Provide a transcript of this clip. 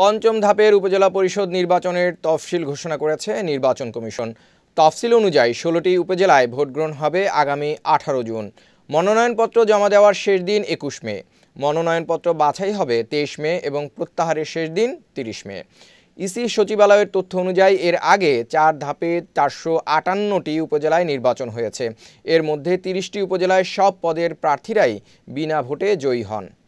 পঞ্চম ধাপের উপজেলা পরিষদ নির্বাচনের তফসিল ঘোষণা করেছে নির্বাচন কমিশন তফসিল অনুযায়ী ষোলোটি উপজেলায় ভোটগ্রহণ হবে আগামী আঠারো জুন মনোনয়নপত্র জমা দেওয়ার শেষ দিন একুশ মে মনোনয়নপত্র বাছাই হবে তেইশ মে এবং প্রত্যাহারের শেষ দিন তিরিশ মে ইসি সচিবালয়ের তথ্য অনুযায়ী এর আগে চার ধাপে চারশো আটান্নটি উপজেলায় নির্বাচন হয়েছে এর মধ্যে তিরিশটি উপজেলায় সব পদের প্রার্থীরাই বিনা ভোটে জয়ী হন